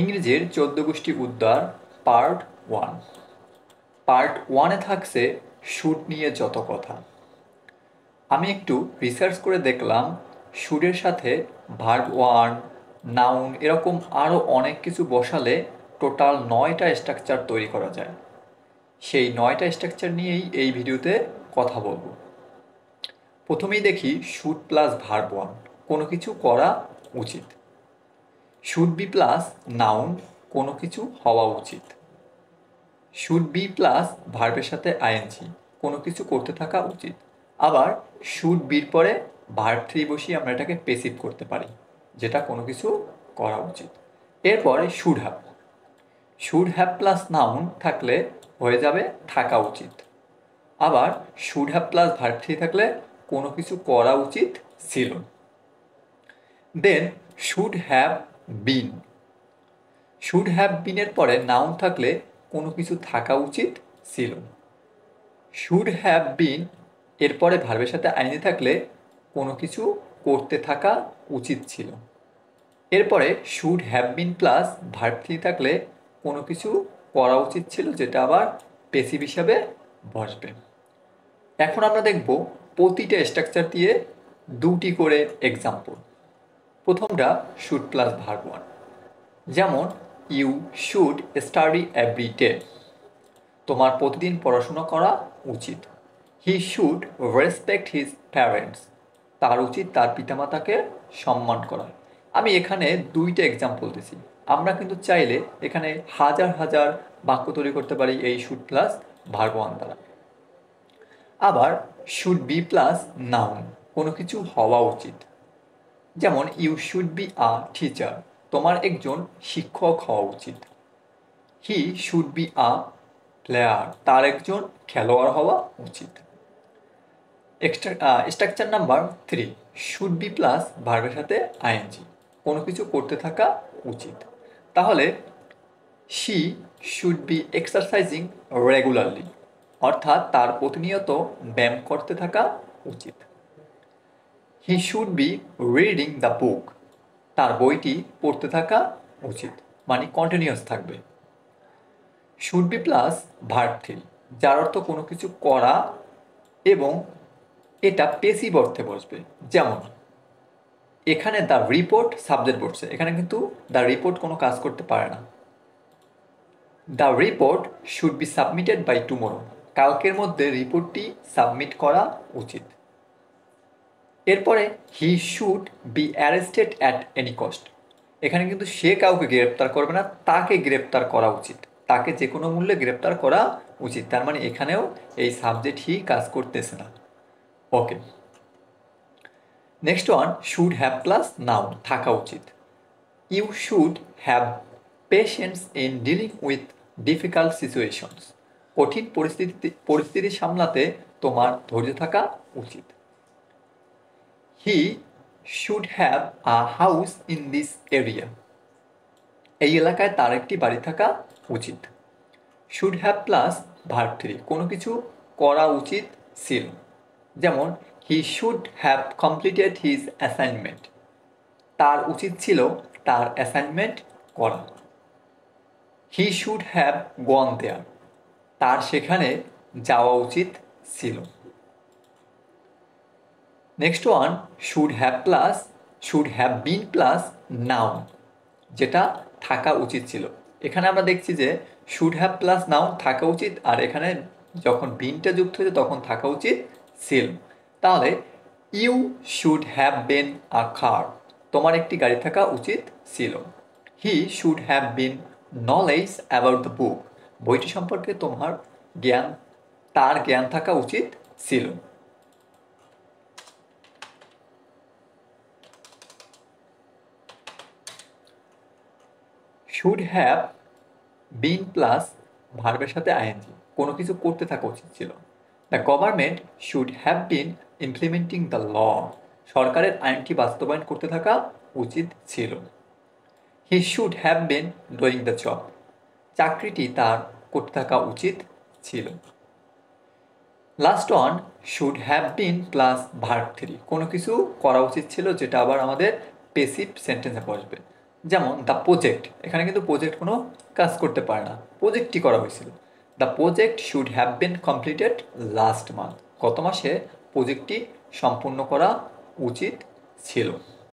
ইংরেজির চোদ্দ গোষ্ঠী উদ্ধার পার্ট ওয়ান পার্ট ওয়ানে থাকছে সুট নিয়ে যত কথা আমি একটু রিসার্চ করে দেখলাম সুরের সাথে ভার্ব ওয়ান নাউন এরকম আরও অনেক কিছু বসালে টোটাল নয়টা স্ট্রাকচার তৈরি করা যায় সেই নয়টা স্ট্রাকচার নিয়েই এই ভিডিওতে কথা বলবো প্রথমেই দেখি শুট প্লাস ভার্ব ওয়ান কোনো কিছু করা উচিত শুড বি প্লাস নাউন কোনো কিছু হওয়া উচিত শুড বি প্লাস ভার্বের সাথে আইএনজি কোনো কিছু করতে থাকা উচিত আবার শুড বির পরে ভার্ব থ্রি বসিয়ে আমরা এটাকে পেসিভ করতে পারি যেটা কোনো কিছু করা উচিত এরপরে should have should have plus noun থাকলে হয়ে যাবে থাকা উচিত আবার should have plus verb three থাকলে কোনো কিছু করা উচিত ছিল then should have been should have বিনের পরে নাউন থাকলে কোনো কিছু থাকা উচিত ছিল শুড হ্যাভ বিন এরপরে ভার্বের সাথে আইনি থাকলে কোনো কিছু করতে থাকা উচিত ছিল এরপরে শুড হ্যাভ বিন প্লাস ভার্বটি থাকলে কোনো কিছু করা উচিত ছিল যেটা আবার পেসিভ হিসাবে বসবে এখন আমরা দেখব প্রতিটা স্ট্রাকচার দিয়ে দুটি করে এক্সাম্পল প্রথমটা শুড প্লাস ভার্ব ওয়ান যেমন you should study every day তোমার প্রতিদিন পড়াশোনা করা উচিত he should respect his parents তার উচিত তার পিতামাতাকে সম্মান করা আমি এখানে দুইটা এক্সাম্পল দিছি আমরা কিন্তু চাইলে এখানে হাজার হাজার বাক্য তৈরি করতে পারি এই শুড প্লাস ওয়ান দ্বারা আবার শুড বি প্লাস নাউন কোনো কিছু হওয়া উচিত যেমন you should be a teacher তোমার একজন শিক্ষক হওয়া উচিত he should be a player তার একজন খেলোয়াড় হওয়া উচিত structure number three should be plus ভার্বের সাথে আইএনজি কোনো কিছু করতে থাকা উচিত তাহলে she should be exercising regularly অর্থাৎ তার প্রতিনিয়ত ব্যায়াম করতে থাকা উচিত he should be reading the book তার বইটি পড়তে থাকা উচিত মানে কন্টিনিউস থাকবে শুড বি প্লাস ভার্থিল যার অর্থ কোনো কিছু করা এবং এটা পেসিভ অর্থে বসবে যেমন এখানে দ্য রিপোর্ট সাবজেক্ট পড়ছে এখানে কিন্তু দ্য রিপোর্ট কোনো কাজ করতে পারে না the report should be submitted by tomorrow কালকের মধ্যে রিপোর্টটি সাবমিট করা উচিত এরপরে he should be arrested at any cost এখানে কিন্তু সে কাউকে গ্রেপ্তার করবে না তাকে গ্রেপ্তার করা উচিত তাকে যে কোনো মূল্যে গ্রেপ্তার করা উচিত তার মানে এখানেও এই সাবজেক্ট হি কাজ করতেছে না okay next one should have plus noun থাকা উচিত you should have patience in dealing with difficult situations কঠিন পরিস্থিতি পরিস্থিতি সামলাতে তোমার ধৈর্য থাকা উচিত he should have a house in this area এই এলাকায় তার একটি বাড়ি থাকা উচিত should have plus verb three কোনো কিছু করা উচিত ছিল যেমন he should have completed his assignment তার উচিত ছিল তার অ্যাসাইনমেন্ট করা হি শুড হ্যাভ গন দেয়ার তার সেখানে যাওয়া উচিত ছিল next one should have plus should have been plus noun যেটা থাকা উচিত ছিল এখানে আমরা দেখছি যে শুড হ্যাভ প্লাস নাউন থাকা উচিত আর এখানে যখন বিনটা যুক্ত হয়েছে তখন থাকা উচিত সিল তাহলে you should have been a car তোমার একটি গাড়ি থাকা উচিত ছিল he should have been knowledge about the book বইটি সম্পর্কে তোমার জ্ঞান তার জ্ঞান থাকা উচিত ছিল শুড হ্যাভ বিন প্লাস ভার্বের সাথে আইএনজি কোনো কিছু করতে থাকা উচিত ছিল the government should have been implementing the law সরকারের আইনটি বাস্তবায়ন করতে থাকা উচিত ছিল he should have been doing the job চাকরিটি তার করতে থাকা উচিত ছিল last one should have been plus verb three কোনো কিছু করা উচিত ছিল যেটা আবার আমাদের পেসিভ সেন্টেন্সে বসবে যেমন দ্য প্রজেক্ট এখানে কিন্তু প্রজেক্ট কোনো কাজ করতে পারে না প্রজেক্টটি করা হয়েছিল the project should have been completed last month গত মাসে প্রজেক্টটি সম্পূর্ণ করা উচিত ছিল